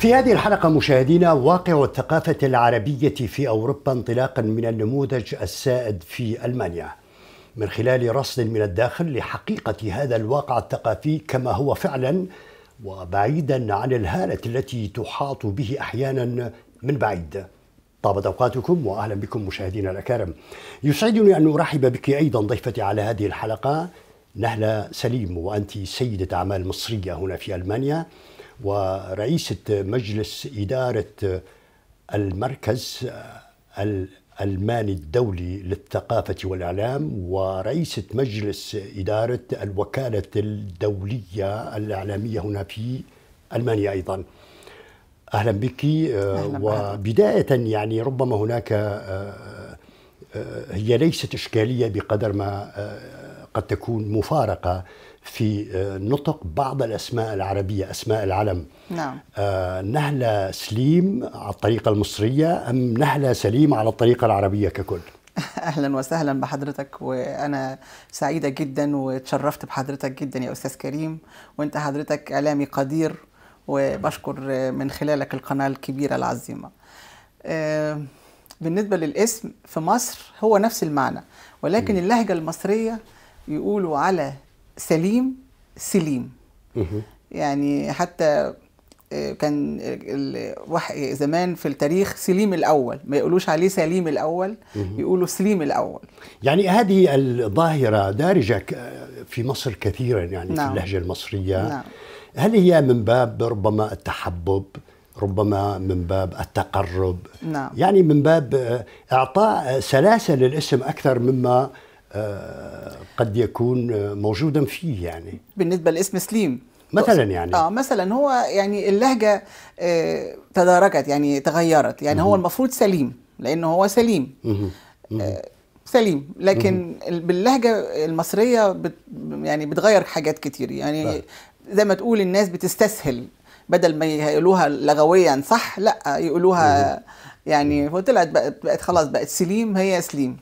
في هذه الحلقة مشاهدينا واقع الثقافة العربية في أوروبا انطلاقا من النموذج السائد في ألمانيا من خلال رصد من الداخل لحقيقة هذا الواقع الثقافي كما هو فعلا وبعيدا عن الهالة التي تحاط به أحيانا من بعيد طابت اوقاتكم واهلا بكم مشاهدينا الاكارم. يسعدني ان ارحب بك ايضا ضيفتي على هذه الحلقه نهله سليم وانت سيده اعمال مصريه هنا في المانيا ورئيسة مجلس إدارة المركز الألماني الدولي للثقافة والإعلام ورئيسة مجلس إدارة الوكالة الدولية الإعلامية هنا في ألمانيا أيضا أهلا بك وبداية يعني ربما هناك آه، آه، هي ليست إشكالية بقدر ما آه، قد تكون مفارقة في آه، نطق بعض الأسماء العربية أسماء العلم نعم. آه، نهلة سليم على الطريقة المصرية أم نهلة سليم على الطريقة العربية ككل؟ اهلا وسهلا بحضرتك وانا سعيده جدا وتشرفت بحضرتك جدا يا استاذ كريم وانت حضرتك اعلامي قدير وبشكر من خلالك القناه الكبيره العظيمه آه، بالنسبه للاسم في مصر هو نفس المعنى ولكن اللهجه المصريه يقولوا على سليم سليم يعني حتى آه، كان زمان في التاريخ سليم الاول ما يقولوش عليه سليم الاول يقولوا سليم الاول يعني هذه الظاهره دارجه آه، في مصر كثيرا يعني نعم. في اللهجه المصريه نعم. هل هي من باب ربما التحبب ربما من باب التقرب نعم. يعني من باب آه، اعطاء سلاسه للاسم اكثر مما آه، قد يكون آه، موجودا فيه يعني بالنسبة لاسم سليم مثلا يعني اه مثلا هو يعني اللهجة آه، تداركت يعني تغيرت يعني مه. هو المفروض سليم لأنه هو سليم مه. مه. سليم لكن باللهجة المصرية بت يعني بتغير حاجات كتير يعني بقى. زي ما تقول الناس بتستسهل بدل ما يقولوها لغويا صح لا يقولوها يعني فطلعت بقت خلاص بقت سليم هي سليم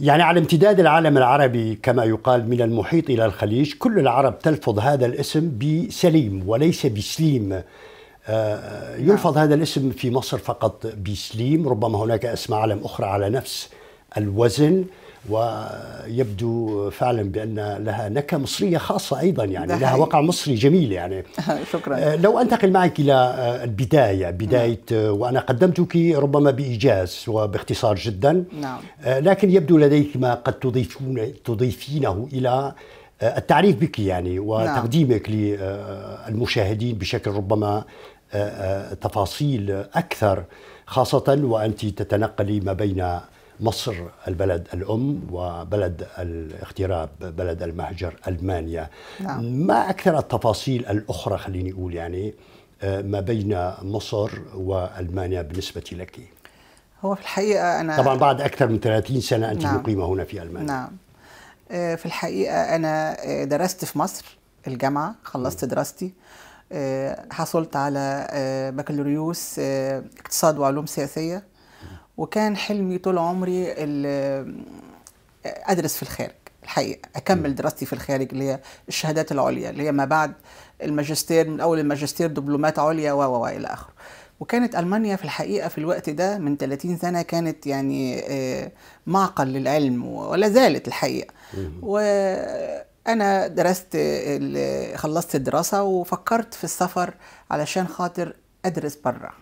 يعني على امتداد العالم العربي كما يقال من المحيط إلى الخليج كل العرب تلفظ هذا الاسم بسليم وليس بسليم آه، يلفظ نعم. هذا الاسم في مصر فقط بسليم ربما هناك أسماء عالم أخرى على نفس الوزن ويبدو فعلا بان لها نكهه مصريه خاصه ايضا يعني لها وقع مصري جميل يعني شكرا آه، لو انتقل معك الى آه، البدايه نعم. بدايه نعم. وانا قدمتك ربما بايجاز وباختصار جدا نعم. لكن يبدو لديك ما قد تضيفون تضيفينه الى التعريف بك يعني نعم. وتقديمك نعم. للمشاهدين بشكل ربما تفاصيل اكثر خاصه وانت تتنقلي ما بين مصر البلد الأم وبلد الاغتراب بلد المهجر ألمانيا نعم. ما أكثر التفاصيل الأخرى خليني أقول يعني آه، ما بين مصر وألمانيا بالنسبة لك هو في الحقيقة أنا طبعا بعد أكثر من 30 سنة أنت نعم. مقيمة هنا في ألمانيا نعم آه، في الحقيقة أنا آه، درست في مصر الجامعة خلصت نعم. دراستي حصلت على بكالوريوس اقتصاد وعلوم سياسية وكان حلمي طول عمري ادرس في الخارج الحقيقه اكمل دراستي في الخارج اللي هي الشهادات العليا اللي هي ما بعد الماجستير من اول الماجستير دبلومات عليا و و الى اخره وكانت المانيا في الحقيقه في الوقت ده من 30 سنه كانت يعني آه، معقل للعلم ولا زالت الحقيقه وانا درست خلصت الدراسه وفكرت في السفر علشان خاطر ادرس بره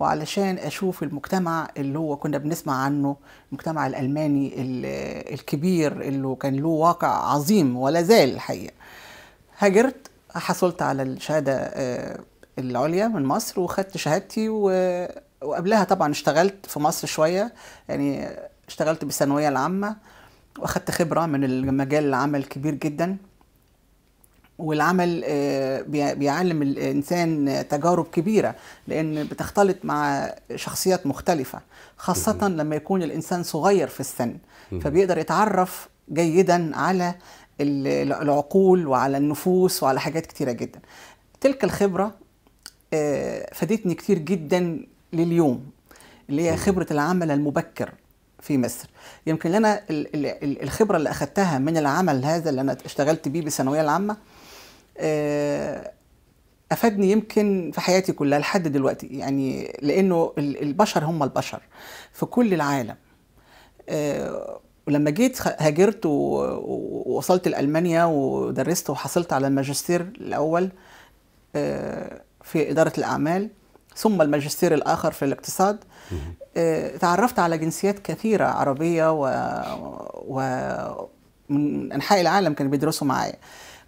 وعلشان اشوف المجتمع اللي هو كنا بنسمع عنه المجتمع الالماني الكبير اللي كان له واقع عظيم ولا زال الحقيقه هاجرت حصلت على الشهاده آه، العليا من مصر وخدت شهادتي و... وقبلها طبعا اشتغلت في مصر شويه يعني اشتغلت بالثانويه العامه واخدت خبره من المجال العمل كبير جدا والعمل آه، بيعلم الانسان تجارب كبيره لان بتختلط مع شخصيات مختلفه خاصه لما يكون الانسان صغير في السن فبيقدر يتعرف جيدا على العقول وعلى النفوس وعلى حاجات كتيره جدا تلك الخبره آه، فادتني كتير جدا لليوم اللي هي خبره العمل المبكر في مصر يمكن لنا الخبره اللي اخذتها من العمل هذا اللي انا اشتغلت بيه بالثانويه العامه آه، افادني يمكن في حياتي كلها لحد دلوقتي يعني لانه البشر هم البشر في كل العالم ولما آه، جيت هاجرت ووصلت لالمانيا ودرست وحصلت على الماجستير الاول آه، في اداره الاعمال ثم الماجستير الاخر في الاقتصاد تعرفت على جنسيات كثيره عربيه و, و... انحاء العالم كانوا بيدرسوا معايا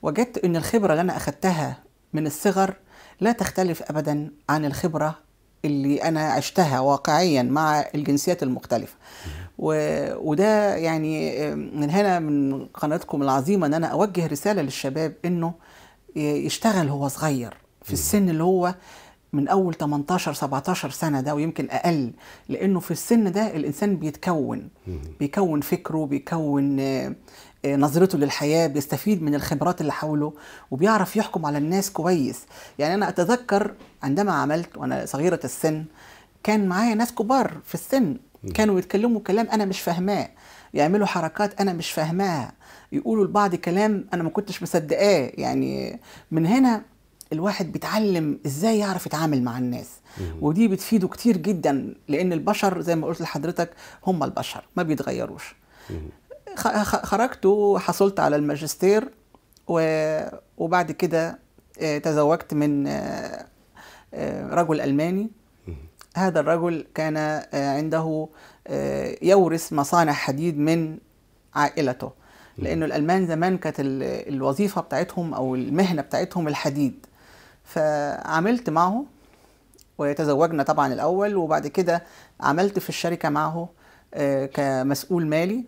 وجدت ان الخبره اللي انا اخدتها من الصغر لا تختلف ابدا عن الخبره اللي انا عشتها واقعيا مع الجنسيات المختلفه و... وده يعني آه، من هنا من قناتكم العظيمه ان انا اوجه رساله للشباب انه يشتغل هو صغير في السن اللي هو من اول 18 17 سنه ده ويمكن اقل لانه في السن ده الانسان بيتكون بيكون فكره بيكون آه، نظرته للحياه بيستفيد من الخبرات اللي حوله وبيعرف يحكم على الناس كويس يعني انا اتذكر عندما عملت وانا صغيره السن كان معايا ناس كبار في السن كانوا يتكلموا كلام انا مش فاهماه يعملوا حركات انا مش فاهماها يقولوا لبعض كلام انا ما كنتش مصدقاه يعني من هنا الواحد بيتعلم ازاي يعرف يتعامل مع الناس ودي بتفيده كتير جدا لان البشر زي ما قلت لحضرتك هم البشر ما بيتغيروش خرجت وحصلت على الماجستير وبعد كده آه، تزوجت من آه، آه، رجل الماني هذا الرجل كان عنده يورث مصانع حديد من عائلته لانه الالمان زمان كانت الوظيفه بتاعتهم او المهنه بتاعتهم الحديد فعملت معه وتزوجنا طبعا الاول وبعد كده عملت في الشركه معه آه، كمسؤول مالي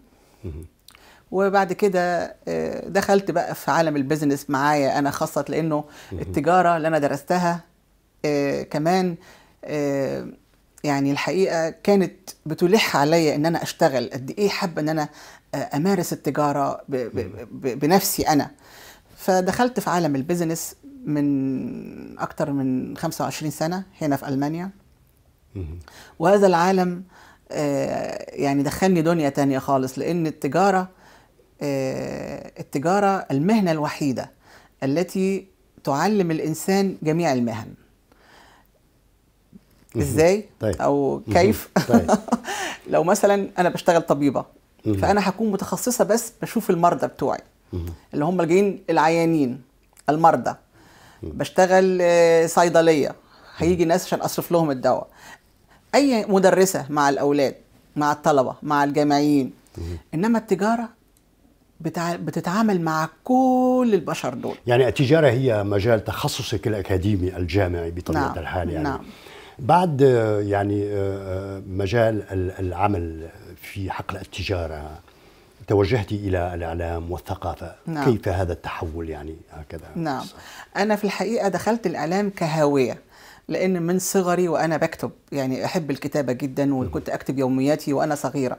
وبعد كده آه، دخلت بقى في عالم البيزنس معايا انا خاصه لانه التجاره اللي انا درستها آه، كمان يعني الحقيقه كانت بتلح عليا ان انا اشتغل قد ايه حابه ان انا امارس التجاره بنفسي انا فدخلت في عالم البيزنس من أكثر من 25 سنة هنا في ألمانيا وهذا العالم آه، يعني دخلني دنيا تانية خالص لأن التجارة آه، التجارة المهنة الوحيدة التي تعلم الإنسان جميع المهن ازاي طيب. او كيف طيب. لو مثلا انا بشتغل طبيبه فانا هكون متخصصه بس بشوف المرضى بتوعي اللي هم جايين العيانين المرضى بشتغل آه، صيدليه هيجي ناس عشان اصرف لهم الدواء اي مدرسه مع الاولاد مع الطلبه مع الجامعيين انما التجاره بتع... بتتعامل مع كل البشر دول يعني التجاره هي مجال تخصصك الاكاديمي الجامعي بطبيعه نعم. الحال يعني نعم. بعد آه، يعني آه، مجال العمل في حقل التجاره توجهتي الى الاعلام والثقافه نعم. كيف هذا التحول يعني هكذا نعم صح. انا في الحقيقه دخلت الاعلام كهاويه لان من صغري وانا بكتب يعني احب الكتابه جدا وكنت اكتب يومياتي وانا صغيره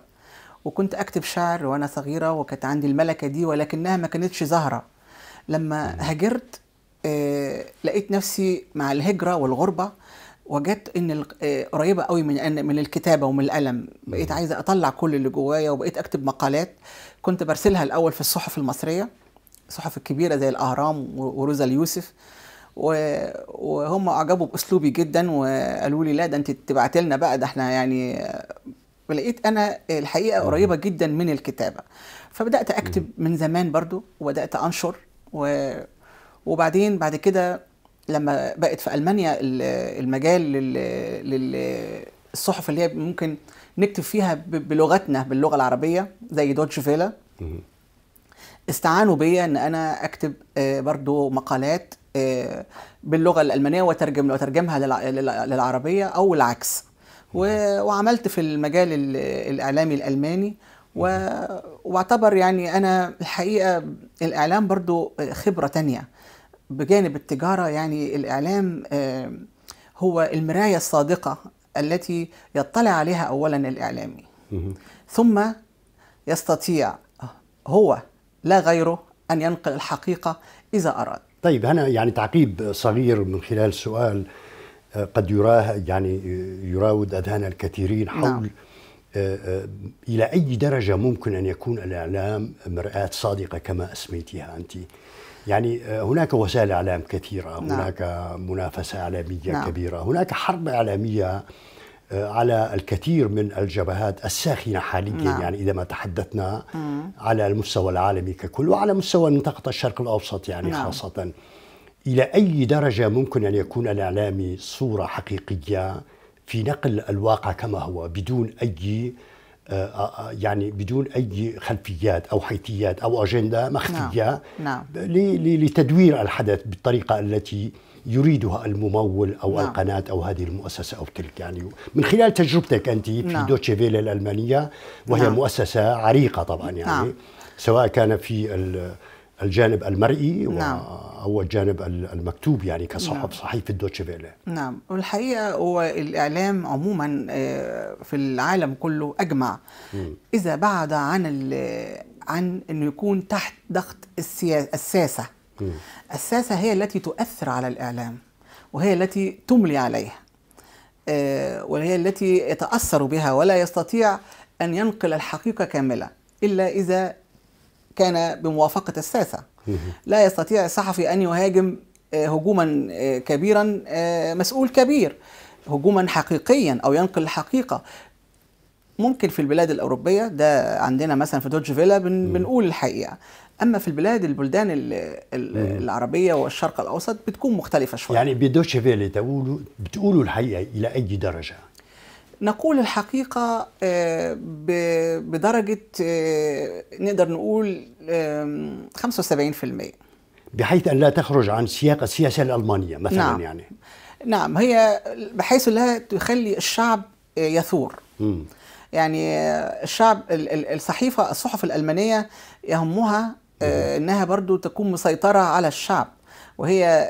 وكنت اكتب شعر وانا صغيره وكانت عندي الملكه دي ولكنها ما كانتش ظاهره لما هاجرت آه، لقيت نفسي مع الهجره والغربه وجدت ان آه، قريبه قوي من من الكتابه ومن القلم بقيت عايزه اطلع كل اللي جوايا وبقيت اكتب مقالات كنت برسلها الاول في الصحف المصريه الصحف الكبيره زي الاهرام وروزا اليوسف وهم اعجبوا باسلوبي جدا وقالوا لي لا ده انت تبعتي لنا بقى ده احنا يعني آه، لقيت انا الحقيقه قريبه جدا من الكتابه فبدات اكتب من زمان برضو وبدات انشر و... وبعدين بعد كده لما بقت في المانيا المجال للصحف اللي هي ممكن نكتب فيها بلغتنا باللغه العربيه زي دوتش فيلا استعانوا بيا ان انا اكتب آه، برضو مقالات آه، باللغه الالمانيه وترجم وترجمها للعربيه او العكس وعملت في المجال الاعلامي الالماني واعتبر يعني انا الحقيقه الاعلام برضو خبره تانية بجانب التجاره يعني الاعلام آه، هو المرايه الصادقه التي يطلع عليها اولا الاعلامي ثم يستطيع هو لا غيره ان ينقل الحقيقه اذا اراد. طيب هنا يعني تعقيب صغير من خلال سؤال آه، قد يراه يعني يراود اذهان الكثيرين حول نعم. آه، إلى أي درجة ممكن أن يكون الإعلام مرآة صادقة كما أسميتها أنت يعني آه، هناك وسائل اعلام كثيره نعم. هناك منافسه اعلاميه نعم. كبيره هناك حرب اعلاميه آه، على الكثير من الجبهات الساخنه حاليا نعم. يعني اذا ما تحدثنا مم. على المستوى العالمي ككل وعلى مستوى منطقه الشرق الاوسط يعني نعم. خاصه الى اي درجه ممكن ان يكون الاعلامي صوره حقيقيه في نقل الواقع كما هو بدون اي آه، آه، يعني بدون اي خلفيات او حيثيات او اجنده نعم، مخفيه نعم. لتدوير الحدث بالطريقه التي يريدها الممول او نعم. القناه او هذه المؤسسه او تلك يعني من خلال تجربتك انت في نعم. دوتشي فيلا الالمانيه وهي نعم. مؤسسه عريقه طبعا يعني نعم. سواء كان في الجانب المرئي نعم. او الجانب المكتوب يعني كصحف نعم. صحيفه دوتشي فيلا نعم والحقيقه هو الاعلام عموما آه، في العالم كله اجمع اذا بعد عن عن انه يكون تحت ضغط الساسه الساسه هي التي تؤثر على الاعلام وهي التي تملي عليها آه، وهي التي يتاثر بها ولا يستطيع ان ينقل الحقيقه كامله الا اذا كان بموافقة الساسة لا يستطيع الصحفي أن يهاجم آه، هجوما آه، كبيرا آه، مسؤول كبير هجوما حقيقيا أو ينقل الحقيقة ممكن في البلاد الأوروبية ده عندنا مثلا في دوتش فيلا بن بنقول الحقيقة اما في البلاد البلدان العربيه والشرق الاوسط بتكون مختلفه شويه يعني بدوتش فيلا تقولوا بتقولوا الحقيقه الى اي درجه نقول الحقيقة آه، بدرجة آه، نقدر نقول 75% بحيث أن لا تخرج عن سياق السياسة الألمانية مثلا نعم. يعني نعم هي بحيث لا تخلي الشعب آه، يثور م. يعني الشعب الصحيفة الصحف الألمانية يهمها انها برضو تكون مسيطره على الشعب وهي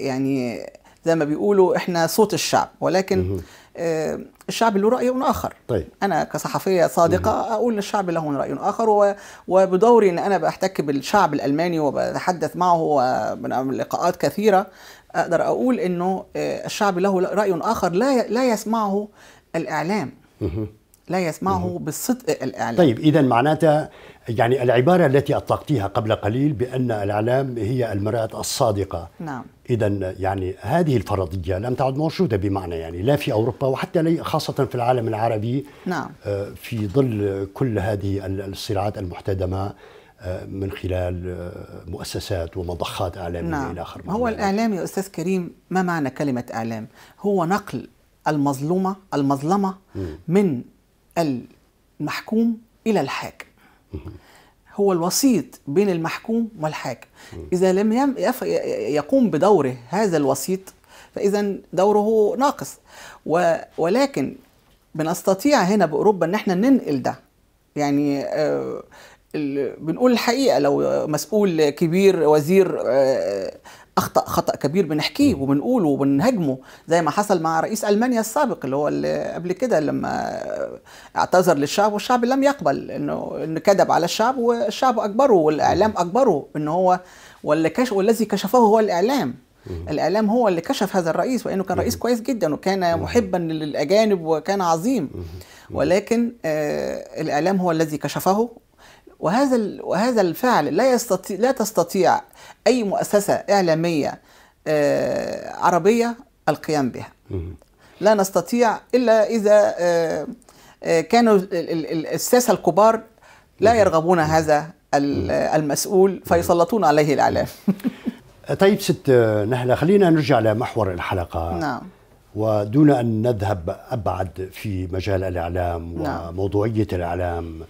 يعني زي ما بيقولوا احنا صوت الشعب ولكن آه، الشعب له رأي آخر طيب. أنا كصحفية صادقة مم. أقول للشعب له رأي آخر وبدوري أن أنا بحتك بالشعب الألماني وبتحدث معه من لقاءات كثيرة أقدر أقول أنه آه، الشعب له رأي آخر لا لا يسمعه الإعلام مم. لا يسمعه بالصدق الإعلام طيب إذا معناتها يعني العبارة التي أطلقتيها قبل قليل بأن الإعلام هي المرأة الصادقة نعم إذا يعني هذه الفرضية لم تعد موجودة بمعنى يعني لا في أوروبا وحتى خاصة في العالم العربي نعم آه، في ظل كل هذه الصراعات المحتدمة آه، من خلال آه، مؤسسات ومضخات إعلامية نعم. إلى آخر هو الإعلام يا أستاذ كريم ما معنى كلمة إعلام؟ هو نقل المظلومة المظلمة مم. من المحكوم إلى الحاكم هو الوسيط بين المحكوم والحاكم إذا لم يقوم بدوره هذا الوسيط فإذا دوره ناقص ولكن بنستطيع هنا بأوروبا أن احنا ننقل ده يعني آه، بنقول الحقيقة لو مسؤول كبير وزير آه، اخطا خطا كبير بنحكيه وبنقوله وبنهاجمه زي ما حصل مع رئيس المانيا السابق اللي هو اللي قبل كده لما اعتذر للشعب والشعب لم يقبل انه انه كذب على الشعب والشعب اجبره والاعلام اجبره ان هو واللي كش والذي كشفه هو الاعلام الاعلام هو اللي كشف هذا الرئيس وانه كان رئيس كويس جدا وكان محبا للاجانب وكان عظيم ولكن آه الاعلام هو الذي كشفه وهذا وهذا الفعل لا يستطيع لا تستطيع اي مؤسسه اعلاميه آه، عربيه القيام بها لا نستطيع الا اذا آه، آه، كانوا الساسه الكبار لا يرغبون هذا المسؤول فيسلطون عليه الاعلام طيب ست نهله خلينا نرجع لمحور الحلقه نعم ودون ان نذهب ابعد في مجال الاعلام نعم. وموضوعيه الاعلام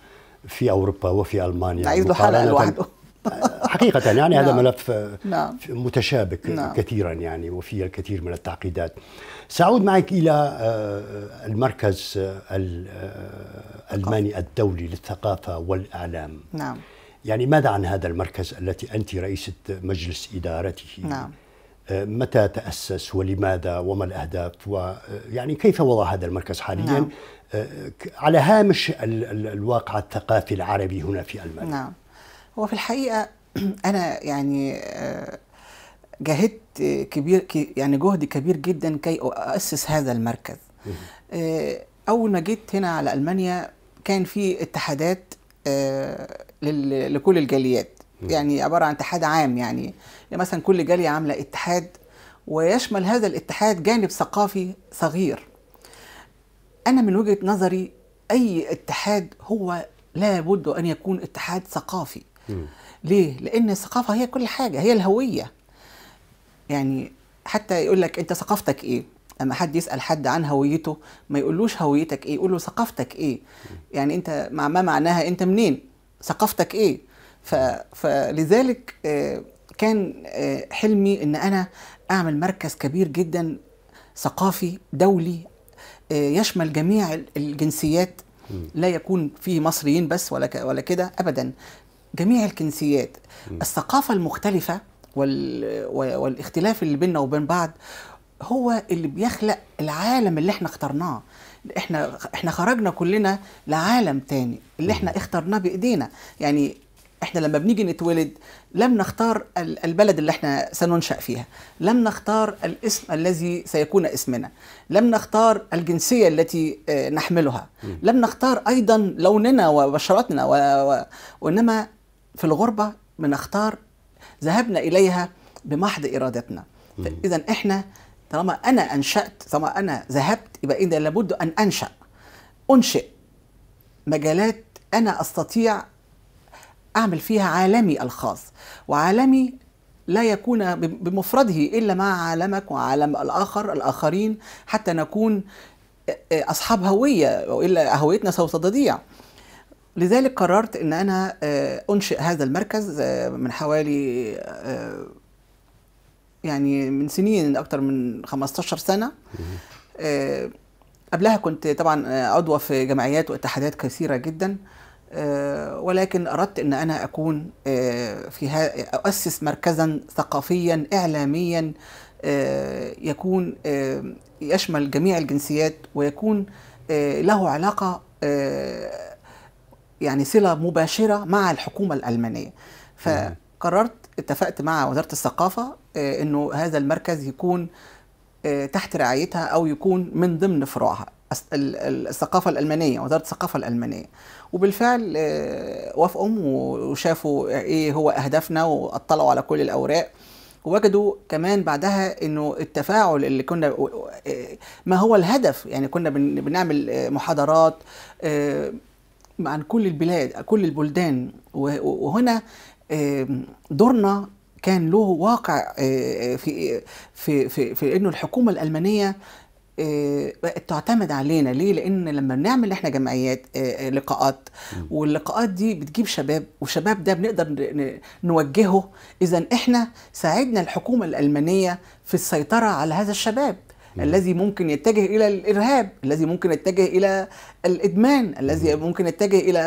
في اوروبا وفي المانيا عايز له حلقه لوحده حقيقة يعني نعم. هذا ملف نعم. متشابك نعم. كثيرا يعني وفيه الكثير من التعقيدات. سأعود معك إلى آه، المركز آه، الألماني آه، الدولي للثقافة والإعلام. نعم. يعني ماذا عن هذا المركز التي أنت رئيسة مجلس إدارته؟ نعم. متى تأسس ولماذا وما الأهداف ويعني كيف وضع هذا المركز حاليا نعم. على هامش الواقع الثقافي العربي هنا في ألمانيا نعم هو في الحقيقة أنا يعني آه، جاهدت كبير يعني جهد كبير جدا كي أؤسس هذا المركز آه، أول ما جيت هنا على ألمانيا كان في اتحادات آه، لكل الجاليات يعني عبارة عن اتحاد عام يعني. يعني مثلا كل جالية عاملة اتحاد ويشمل هذا الاتحاد جانب ثقافي صغير انا من وجهه نظري اي اتحاد هو لابد ان يكون اتحاد ثقافي ليه لان الثقافه هي كل حاجه هي الهويه يعني حتى يقول لك انت ثقافتك ايه لما حد يسال حد عن هويته ما يقولوش هويتك ايه يقول له ثقافتك ايه يعني انت مع ما معناها انت منين ثقافتك ايه ف... فلذلك آه، كان آه، حلمي ان انا اعمل مركز كبير جدا ثقافي دولي آه، يشمل جميع الجنسيات لا يكون فيه مصريين بس ولا ولا كده ابدا جميع الجنسيات الثقافه المختلفه وال... والاختلاف اللي بيننا وبين بعض هو اللي بيخلق العالم اللي احنا اخترناه احنا احنا خرجنا كلنا لعالم تاني اللي احنا اخترناه بايدينا يعني احنا لما بنيجي نتولد لم نختار البلد اللي احنا سننشأ فيها لم نختار الاسم الذي سيكون اسمنا لم نختار الجنسية التي آه، نحملها لم نختار أيضا لوننا وبشرتنا و... و... وإنما في الغربة بنختار ذهبنا إليها بمحض إرادتنا إذا احنا طالما أنا أنشأت طالما أنا ذهبت يبقى إذا لابد أن أنشأ أنشئ مجالات أنا أستطيع أعمل فيها عالمي الخاص وعالمي لا يكون بمفرده إلا مع عالمك وعالم الآخر الآخرين حتى نكون أصحاب هوية وإلا هويتنا سوف تضيع لذلك قررت أن أنا أنشئ هذا المركز من حوالي يعني من سنين أكثر من 15 سنة قبلها كنت طبعا عضوة في جمعيات واتحادات كثيرة جدا آه، ولكن أردت أن أنا أكون آه، في أؤسس مركزا ثقافيا إعلاميا آه، يكون يشمل جميع الجنسيات ويكون له علاقة يعني صلة مباشرة مع الحكومة الألمانية فقررت اتفقت مع وزارة الثقافة أنه هذا المركز يكون تحت رعايتها أو يكون من ضمن فروعها الثقافة الألمانية وزارة الثقافة الألمانية وبالفعل آه، وافقوا وشافوا إيه هو أهدافنا واطلعوا على كل الأوراق ووجدوا كمان بعدها انه التفاعل اللي كنا آه، ما هو الهدف يعني كنا بنعمل آه، محاضرات عن كل البلاد كل البلدان وهنا دورنا كان له واقع في في في, في انه الحكومه الالمانيه آه، تعتمد علينا ليه لان لما بنعمل احنا جمعيات آه، آه، لقاءات واللقاءات دي بتجيب شباب وشباب ده بنقدر نوجهه اذا احنا ساعدنا الحكومه الالمانيه في السيطره على هذا الشباب الذي ممكن يتجه الى الارهاب الذي ممكن يتجه الى الادمان الذي ممكن يتجه الى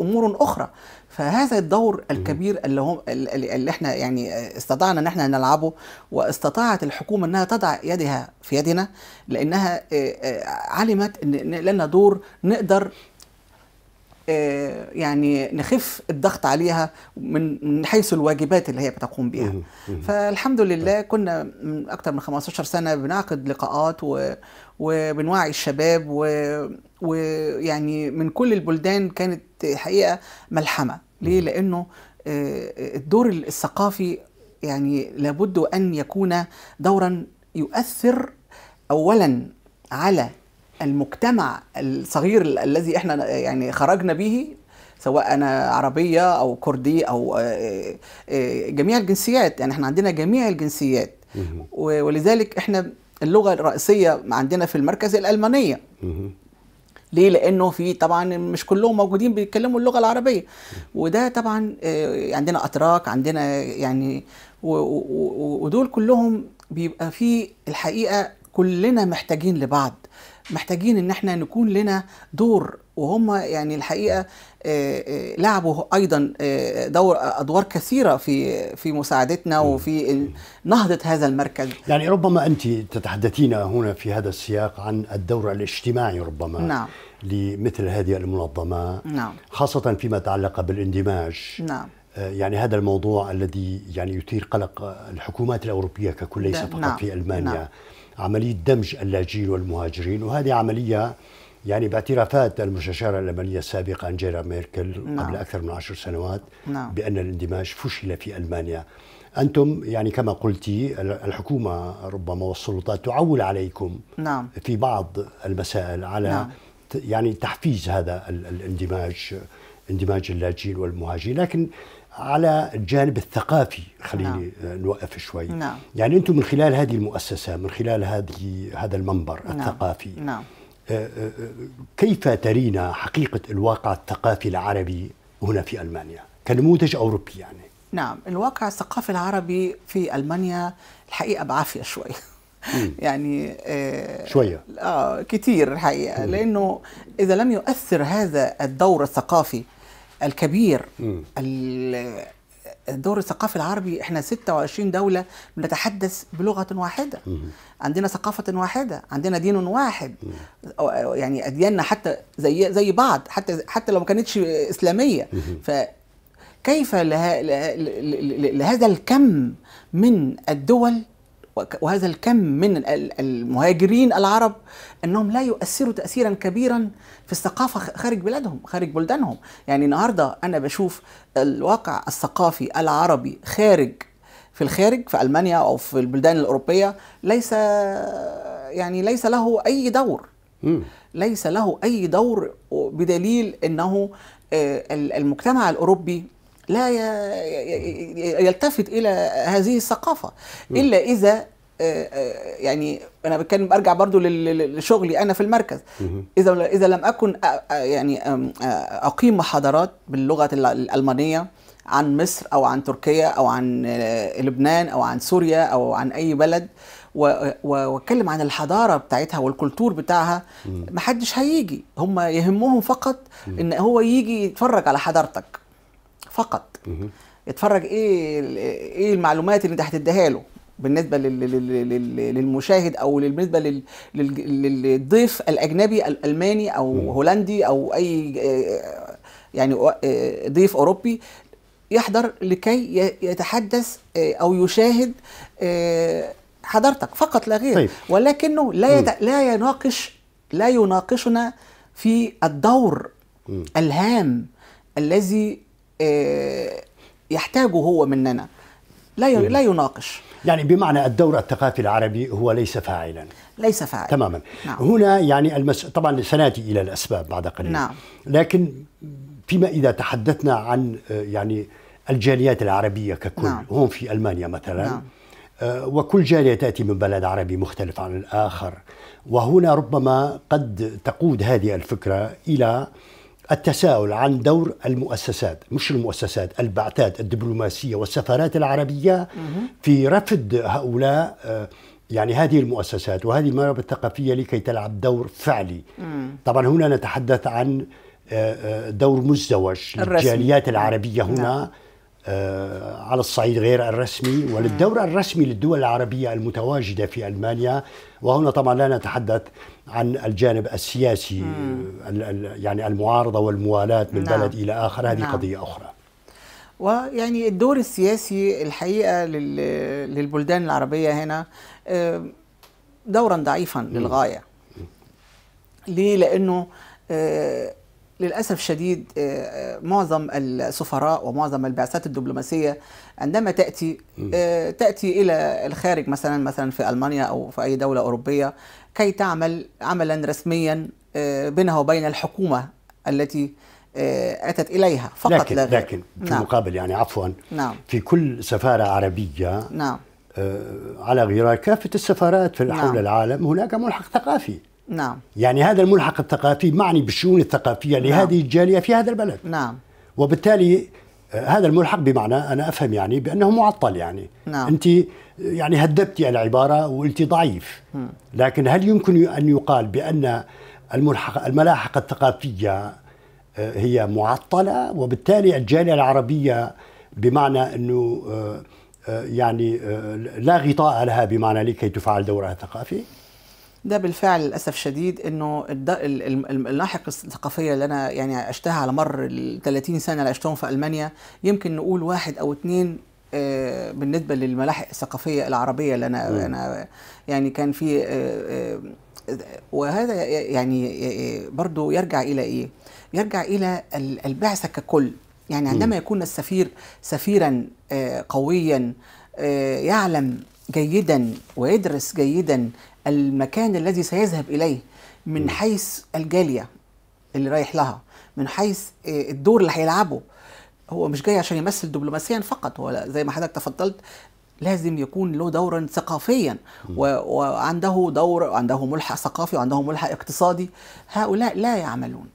امور اخرى فهذا الدور الكبير اللي هم اللي احنا يعني استطعنا ان احنا نلعبه واستطاعت الحكومه انها تضع يدها في يدنا لانها آه، آه، علمت ان لنا دور نقدر آه، يعني نخف الضغط عليها من حيث الواجبات اللي هي بتقوم بها فالحمد لله طيب. كنا من أكثر من 15 سنة بنعقد لقاءات و... وبنوعي الشباب ويعني و... من كل البلدان كانت حقيقة ملحمة ليه؟ لأنه آه، الدور الثقافي يعني لابد أن يكون دورا يؤثر أولا على المجتمع الصغير الذي احنا يعني خرجنا به سواء انا عربيه او كردي او آه، آه، جميع الجنسيات يعني احنا عندنا جميع الجنسيات ولذلك احنا اللغه الرئيسيه عندنا في المركز الالمانيه ليه لانه في طبعا مش كلهم موجودين بيتكلموا اللغه العربيه وده طبعا آه، عندنا اتراك عندنا يعني ودول كلهم بيبقى في الحقيقه كلنا محتاجين لبعض محتاجين ان احنا نكون لنا دور وهم يعني الحقيقه آه، آه، لعبوا ايضا آه، دور ادوار كثيره في في مساعدتنا وفي نهضه هذا المركز يعني ربما انت تتحدثين هنا في هذا السياق عن الدور الاجتماعي ربما نعم لمثل هذه المنظمه نعم خاصه فيما يتعلق بالاندماج نعم يعني هذا الموضوع الذي يعني يثير قلق الحكومات الاوروبيه ككل ليس نعم. فقط نعم. في المانيا نعم. عمليه دمج اللاجئين والمهاجرين وهذه عمليه يعني باعترافات المستشارة الألمانية السابقة أنجيلا ميركل نعم. قبل أكثر من عشر سنوات نعم. بأن الاندماج فشل في ألمانيا أنتم يعني كما قلتي الحكومة ربما والسلطات تعول عليكم نعم. في بعض المسائل على نعم. يعني تحفيز هذا الاندماج اندماج اللاجئين والمهاجرين لكن على الجانب الثقافي خليني نعم. نوقف شوي نعم. يعني انتم من خلال هذه المؤسسه من خلال هذه هذا المنبر نعم. الثقافي نعم. كيف ترينا حقيقة الواقع الثقافي العربي هنا في ألمانيا كنموذج أوروبي يعني نعم الواقع الثقافي العربي في ألمانيا الحقيقة بعافية شوي يعني آه شوية آه كتير الحقيقة مم. لأنه إذا لم يؤثر هذا الدور الثقافي الكبير الدور الثقافي العربي احنا 26 دوله بنتحدث بلغه واحده عندنا ثقافه واحده عندنا دين واحد يعني ادياننا حتى زي زي بعض حتى حتى لو ما كانتش اسلاميه ف كيف لها لهذا الكم من الدول وهذا الكم من المهاجرين العرب انهم لا يؤثروا تاثيرا كبيرا في الثقافه خارج بلادهم خارج بلدانهم يعني النهارده انا بشوف الواقع الثقافي العربي خارج في الخارج في المانيا او في البلدان الاوروبيه ليس يعني ليس له اي دور ليس له اي دور بدليل انه آه، المجتمع الاوروبي لا يلتفت الى هذه الثقافه الا اذا آه، آه، يعني انا بتكلم ارجع برضو لشغلي انا في المركز اذا اذا لم اكن آه، يعني اقيم محاضرات باللغه الالمانيه عن مصر او عن تركيا او عن لبنان او عن سوريا او عن اي بلد واتكلم عن الحضاره بتاعتها والكلتور بتاعها محدش هيجي هم يهمهم فقط ان هو يجي يتفرج على حضارتك فقط اتفرج ايه ايه المعلومات اللي انت هتديها له بالنسبه للمشاهد او بالنسبه للضيف الاجنبي الالماني او هولندي او اي آه، يعني آه، ضيف اوروبي يحضر لكي يتحدث آه، او يشاهد حضرتك فقط لا غير طيب. ولكنه لا يت... لا يناقش لا يناقشنا في الدور الهام الذي آه، يحتاجه هو مننا لا إيه. لا يناقش يعني بمعنى الدور الثقافي العربي هو ليس فاعلا ليس فاعلا تماما نعم. هنا يعني المس... طبعا سناتي الى الاسباب بعد قليل نعم. لكن فيما اذا تحدثنا عن آه، يعني الجاليات العربيه ككل نعم. هون في المانيا مثلا نعم. آه، وكل جالية تأتي من بلد عربي مختلف عن الآخر وهنا ربما قد تقود هذه الفكرة إلى التساؤل عن دور المؤسسات مش المؤسسات البعثات الدبلوماسية والسفارات العربية في رفض هؤلاء آه، يعني هذه المؤسسات وهذه المرابط الثقافية لكي تلعب دور فعلي طبعا هنا نتحدث عن آه، آه، دور مزدوج للجاليات العربية نعم. هنا على الصعيد غير الرسمي وللدور الرسمي للدول العربية المتواجدة في ألمانيا وهنا طبعا لا نتحدث عن الجانب السياسي يعني المعارضه والموالاه من نعم. الى اخر هذه نعم. قضيه اخرى ويعني الدور السياسي الحقيقه للبلدان العربيه هنا آه، دورا ضعيفا للغايه ليه لانه آه، للاسف شديد آه، معظم السفراء ومعظم البعثات الدبلوماسيه عندما تاتي تاتي الى الخارج مثلا مثلا في المانيا او في اي دوله اوروبيه كي تعمل عملا رسميا آه، بينها وبين الحكومة التي آه، اتت اليها فقط لكن لا لكن في نعم. المقابل يعني عفوا نعم. في كل سفاره عربيه نعم. آه، على غرار كافه السفارات في نعم. حول العالم هناك ملحق ثقافي نعم يعني هذا الملحق الثقافي معني بالشؤون الثقافيه لهذه نعم. الجاليه في هذا البلد نعم وبالتالي هذا الملحق بمعنى انا افهم يعني بانه معطل يعني نعم. انت يعني هدبتي العباره وقلتي ضعيف م. لكن هل يمكن ان يقال بان الملحق الملاحقه الثقافيه آه، هي معطله وبالتالي الجاليه العربيه بمعنى انه آه، آه، يعني لا غطاء لها بمعنى لكي تفعل دورها الثقافي ده بالفعل للاسف شديد انه اللاحق الثقافيه اللي انا يعني عشتها على مر ال 30 سنه اللي عشتهم في المانيا يمكن نقول واحد او اثنين آه، بالنسبه للملاحق الثقافيه العربيه اللي انا م. انا يعني كان في آه، آه، وهذا يعني برضو يرجع الى ايه؟ يرجع الى البعثه ككل يعني عندما يكون السفير سفيرا قويا يعلم جيدا ويدرس جيدا المكان الذي سيذهب اليه من حيث الجاليه اللي رايح لها من حيث آه، الدور اللي هيلعبه هو مش جاي عشان يمثل دبلوماسيا فقط هو زي ما حضرتك تفضلت لازم يكون له دورا ثقافيا وعنده دور عنده ملحق ثقافي وعنده ملحق اقتصادي هؤلاء لا يعملون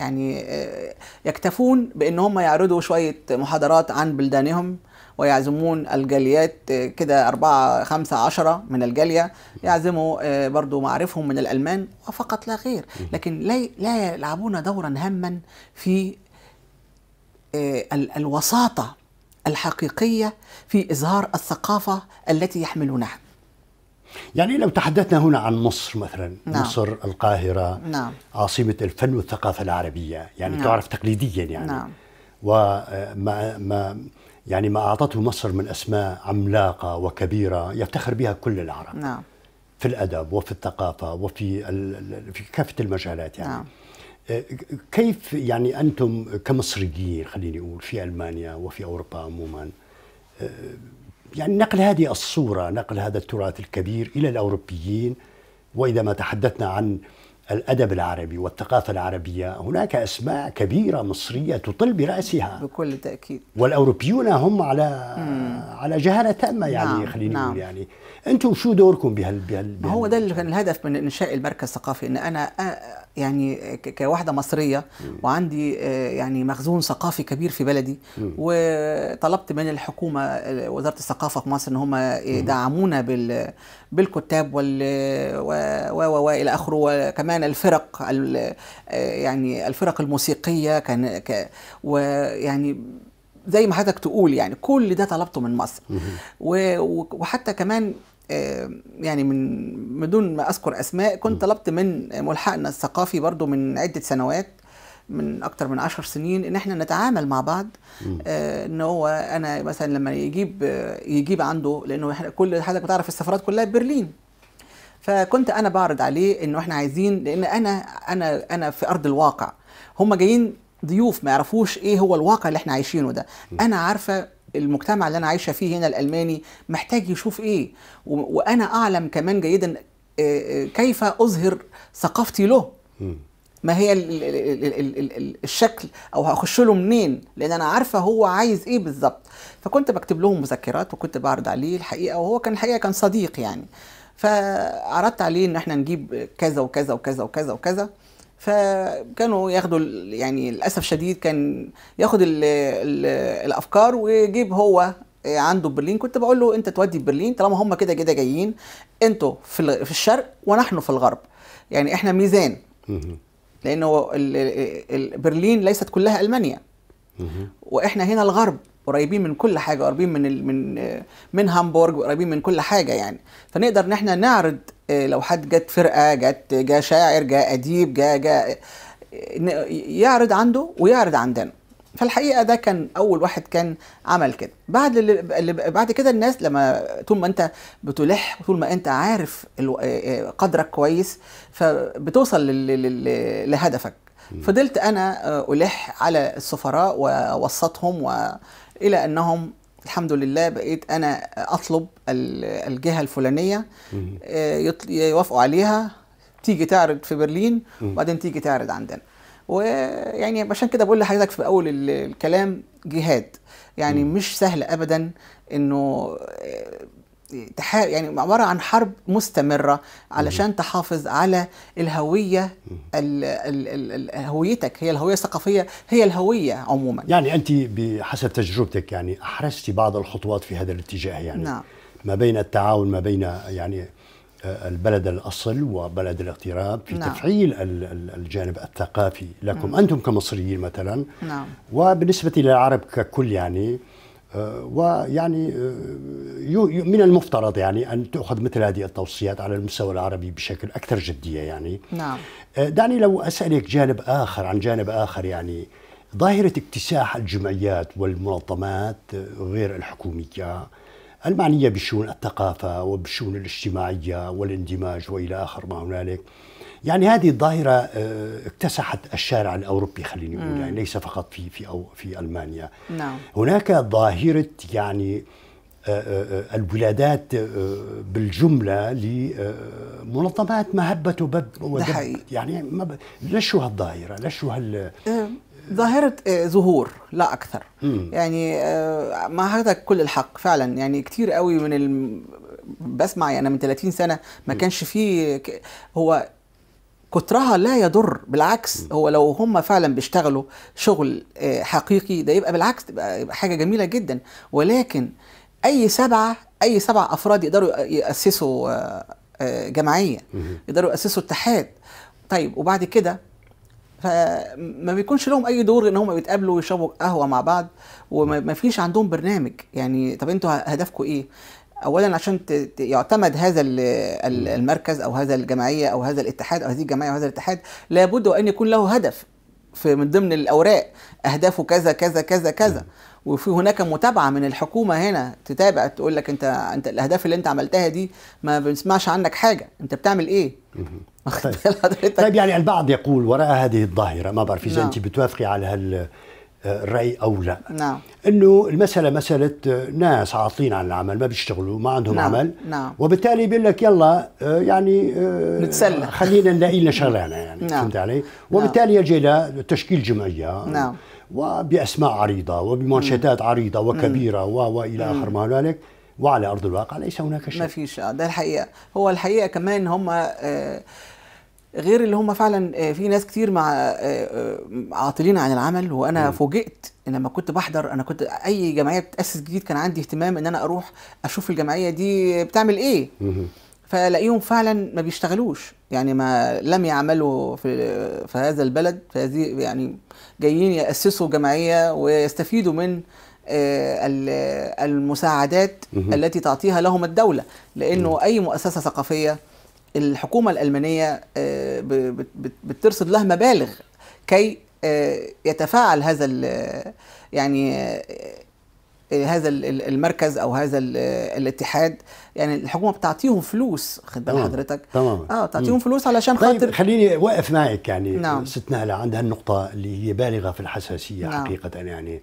يعني آه، يكتفون بان هم يعرضوا شويه محاضرات عن بلدانهم ويعزمون الجاليات آه، كده أربعة خمسة عشرة من الجالية يعزموا آه، برضو معارفهم من الألمان وفقط لا غير لكن لا يلعبون دورا هاما في الوساطة الحقيقية في إظهار الثقافة التي يحملونها يعني لو تحدثنا هنا عن مصر مثلا نعم. مصر القاهرة نعم. عاصمة الفن والثقافة العربية يعني نعم. تعرف تقليديا يعني نعم. وما آه، ما يعني ما أعطته مصر من أسماء عملاقة وكبيرة يفتخر بها كل العرب نعم. في الأدب وفي الثقافة وفي في كافة المجالات يعني نعم. آه، كيف يعني أنتم كمصريين خليني أقول في ألمانيا وفي أوروبا عموما آه، يعني نقل هذه الصورة نقل هذا التراث الكبير إلى الأوروبيين وإذا ما تحدثنا عن الأدب العربي والثقافة العربية هناك أسماء كبيرة مصرية تطل برأسها بكل تأكيد والأوروبيون هم على مم. على جهلة تامة يعني نعم. خليني نعم. يعني أنتم شو دوركم بهال بهال, هو ده اللي كان الهدف من إنشاء المركز الثقافي إن أنا يعني كواحدة مصرية مم. وعندي آه، يعني مخزون ثقافي كبير في بلدي مم. وطلبت من الحكومة آه، وزارة الثقافة في مصر إن هم يدعمونا بال بالكتاب وال و, و... و... إلى آخره وكمان كمان الفرق آه، يعني الفرق الموسيقيه كان ويعني زي ما حضرتك تقول يعني كل ده طلبته من مصر وحتى كمان آه، يعني من بدون ما اذكر اسماء كنت طلبت من ملحقنا الثقافي برضو من عده سنوات من اكتر من عشر سنين ان احنا نتعامل مع بعض آه ان هو انا مثلا لما يجيب يجيب عنده لانه كل حضرتك بتعرف السفارات كلها برلين فكنت انا بعرض عليه انه احنا عايزين لان انا انا انا في ارض الواقع هم جايين ضيوف ما يعرفوش ايه هو الواقع اللي احنا عايشينه ده انا عارفه المجتمع اللي انا عايشه فيه هنا الالماني محتاج يشوف ايه وانا اعلم كمان جيدا آه، آه، كيف اظهر ثقافتي له ما هي الشكل او هخش له منين لان انا عارفه هو عايز ايه بالظبط فكنت بكتب لهم مذكرات وكنت بعرض عليه الحقيقه وهو كان الحقيقه كان صديق يعني فعرضت عليه ان احنا نجيب كذا وكذا وكذا وكذا وكذا فكانوا ياخدوا يعني للاسف شديد كان ياخد الـ الـ الافكار ويجيب هو عنده برلين كنت بقول له انت تودي برلين طالما هم كده كده جايين انتوا في في الشرق ونحن في الغرب يعني احنا ميزان لانه برلين ليست كلها المانيا واحنا هنا الغرب قريبين من كل حاجه قريبين من ال... من من هامبورج قريبين من كل حاجه يعني فنقدر ان احنا نعرض آه، لو حد جت فرقه جت جا شاعر جا اديب جا جا آه، يعرض عنده ويعرض عندنا فالحقيقه ده كان اول واحد كان عمل كده بعد اللي بعد كده الناس لما طول ما انت بتلح وطول ما انت عارف آه، قدرك كويس فبتوصل لهدفك فضلت انا آه، الح على السفراء واوسطهم والى انهم الحمد لله بقيت انا اطلب الجهه الفلانيه آه، يوافقوا عليها تيجي تعرض في برلين وبعدين تيجي تعرض عندنا ويعني عشان كده بقول لحضرتك في اول الكلام جهاد يعني مش سهل ابدا انه آه، تحا... يعني عباره عن حرب مستمره علشان تحافظ على الهويه ال ال ال ال هويتك هي الهويه الثقافيه هي الهويه عموما يعني انت بحسب تجربتك يعني احرزتي بعض الخطوات في هذا الاتجاه يعني نعم. ما بين التعاون ما بين يعني آه، البلد الاصل وبلد الاغتراب في نعم. تفعيل الجانب الثقافي لكم نعم. انتم كمصريين مثلا نعم. وبالنسبه للعرب ككل يعني ويعني آه، من المفترض يعني أن تؤخذ مثل هذه التوصيات على المستوى العربي بشكل أكثر جدية يعني نعم آه، دعني لو أسألك جانب آخر عن جانب آخر يعني ظاهرة اكتساح الجمعيات والمنظمات آه، غير الحكومية المعنية بشؤون الثقافة وبالشؤون الاجتماعية والاندماج وإلى آخر ما هنالك يعني هذه الظاهرة آه، اكتسحت الشارع الأوروبي خليني أقول يعني ليس فقط في في أو في ألمانيا نعم. هناك ظاهرة يعني آه، آه، الولادات بالجملة لمنظمات ما هبت يعني ما ب... لشوا هالظاهرة لشوا هال ظاهرة ظهور لا أكثر مم. يعني مع حضرتك كل الحق فعلا يعني كتير قوي من الم... بسمع يعني أنا من 30 سنة ما كانش فيه هو كترها لا يضر بالعكس هو لو هم فعلا بيشتغلوا شغل آه، حقيقي ده يبقى بالعكس يبقى حاجه جميله جدا ولكن اي سبعه اي سبعه افراد يقدروا ياسسوا آه، آه، جمعيه يقدروا ياسسوا اتحاد طيب وبعد كده فما بيكونش لهم اي دور ان هم بيتقابلوا ويشربوا قهوه مع بعض وما فيش عندهم برنامج يعني طب انتوا هدفكم ايه اولا عشان يعتمد هذا المركز او هذا الجمعيه او هذا الاتحاد او هذه الجمعيه او هذا الاتحاد لابد وان يكون له هدف في من ضمن الاوراق اهدافه كذا كذا كذا كذا وفي هناك متابعه من الحكومه هنا تتابع تقول لك انت انت الاهداف اللي انت عملتها دي ما بنسمعش عنك حاجه انت بتعمل ايه طيب. طيب يعني البعض يقول وراء هذه الظاهره ما بعرف اذا نعم. انت بتوافقي على هال الراي او لا نعم انه المساله مساله آه، ناس عاطلين عن العمل ما بيشتغلوا ما عندهم نعم. عمل نعم. وبالتالي بيقول لك يلا آه، يعني آه، نتسلى خلينا نلاقي لنا شغلانه يعني نعم. فهمت علي نعم. وبالتالي يجي لتشكيل جمعيه نعم وباسماء عريضه وبمنشطات عريضه وكبيره والى اخر ما هنالك وعلى ارض الواقع ليس هناك شيء ما فيش ده الحقيقه هو الحقيقه كمان هم آه غير اللي هم فعلا آه، في ناس كتير مع آه، آه، عاطلين عن العمل وانا فوجئت لما كنت بحضر انا كنت اي جمعيه بتاسس جديد كان عندي اهتمام ان انا اروح اشوف الجمعيه دي بتعمل ايه فلاقيهم فعلا ما بيشتغلوش يعني ما لم يعملوا في في هذا البلد في هذه يعني جايين ياسسوا جمعيه ويستفيدوا من المساعدات التي تعطيها لهم الدوله لانه اي مؤسسه ثقافيه الحكومه الالمانيه آه، بترصد لها مبالغ كي آه، يتفاعل هذا يعني آه، هذا المركز او هذا الاتحاد يعني الحكومه بتعطيهم فلوس خد بال حضرتك تمام اه بتعطيهم مم. فلوس علشان طيب، خاطر طيب خليني واقف معك يعني نعم. ست نهله عند هالنقطه اللي هي بالغه في الحساسيه نعم. حقيقه يعني